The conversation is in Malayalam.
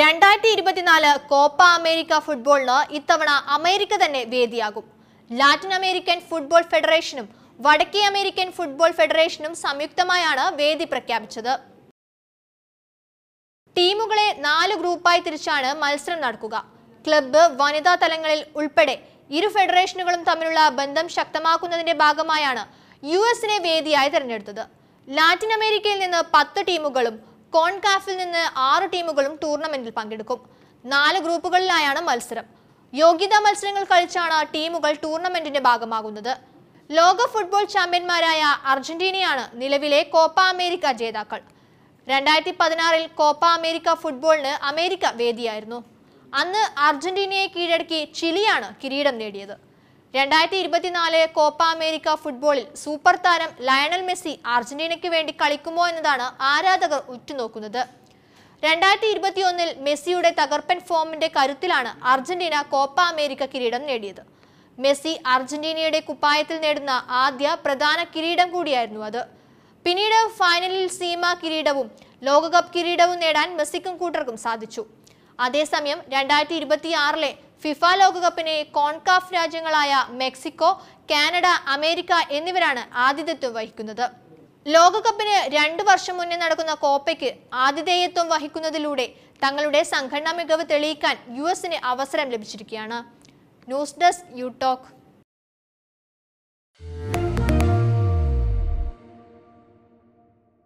രണ്ടായിരത്തി ഇരുപത്തിനാല് കോപ്പ അമേരിക്ക ഫുട്ബോളിന് ഇത്തവണ അമേരിക്ക തന്നെ വേദിയാകും ലാറ്റിൻ അമേരിക്കൻ ഫുട്ബോൾ ഫെഡറേഷനും വടക്കേ അമേരിക്കൻ ഫുട്ബോൾ ഫെഡറേഷനും സംയുക്തമായാണ് വേദി പ്രഖ്യാപിച്ചത് ടീമുകളെ നാല് ഗ്രൂപ്പായി തിരിച്ചാണ് മത്സരം നടക്കുക ക്ലബ്ബ് വനിതാ തലങ്ങളിൽ ഉൾപ്പെടെ ഇരു ഫെഡറേഷനുകളും തമ്മിലുള്ള ബന്ധം ശക്തമാക്കുന്നതിന്റെ ഭാഗമായാണ് യു എസിനെ വേദിയായി തിരഞ്ഞെടുത്തത് ലാറ്റിൻ അമേരിക്കയിൽ നിന്ന് പത്ത് ടീമുകളും കോൺകാഫിൽ നിന്ന് ആറ് ടീമുകളും ടൂർണമെന്റിൽ പങ്കെടുക്കും നാല് ഗ്രൂപ്പുകളിലായാണ് മത്സരം യോഗ്യതാ മത്സരങ്ങൾ കളിച്ചാണ് ടീമുകൾ ടൂർണമെന്റിന്റെ ഭാഗമാകുന്നത് ലോക ഫുട്ബോൾ ചാമ്പ്യന്മാരായ അർജന്റീനയാണ് നിലവിലെ കോപ്പ അമേരിക്ക ജേതാക്കൾ രണ്ടായിരത്തി പതിനാറിൽ കോപ്പ അമേരിക്ക ഫുട്ബോളിന് അമേരിക്ക വേദിയായിരുന്നു അന്ന് അർജന്റീനയെ കീഴടക്കി ചിലിയാണ് കിരീടം നേടിയത് രണ്ടായിരത്തി ഇരുപത്തിനാല് കോപ്പ അമേരിക്ക ഫുട്ബോളിൽ സൂപ്പർ താരം ലയണൽ മെസ്സി അർജന്റീനയ്ക്ക് വേണ്ടി കളിക്കുമോ എന്നതാണ് ആരാധകർ ഉറ്റുനോക്കുന്നത് രണ്ടായിരത്തി ഇരുപത്തിയൊന്നിൽ മെസ്സിയുടെ തകർപ്പൻ ഫോമിന്റെ കരുത്തിലാണ് അർജന്റീന കോപ്പ അമേരിക്ക കിരീടം നേടിയത് മെസ്സി അർജന്റീനയുടെ കുപ്പായത്തിൽ നേടുന്ന ആദ്യ പ്രധാന കിരീടം കൂടിയായിരുന്നു അത് പിന്നീട് ഫൈനലിൽ സീമ കിരീടവും ലോകകപ്പ് കിരീടവും നേടാൻ മെസ്സിക്കും കൂട്ടർക്കും സാധിച്ചു അതേസമയം രണ്ടായിരത്തി ഇരുപത്തിയാറിലെ ഫിഫ ലോകകപ്പിനെ കോൺകാഫ് രാജ്യങ്ങളായ മെക്സിക്കോ കാനഡ അമേരിക്ക എന്നിവരാണ് ആതിഥ്യത്വം വഹിക്കുന്നത് ലോകകപ്പിന് രണ്ടു വർഷം മുന്നേ നടക്കുന്ന കോപ്പയ്ക്ക് ആതിഥേയത്വം വഹിക്കുന്നതിലൂടെ തങ്ങളുടെ സംഘടനാ മികവ് തെളിയിക്കാൻ യു എസിന് അവസരം ലഭിച്ചിരിക്കുകയാണ് ന്യൂസ് ഡെസ്ക് യു ടോക്ക്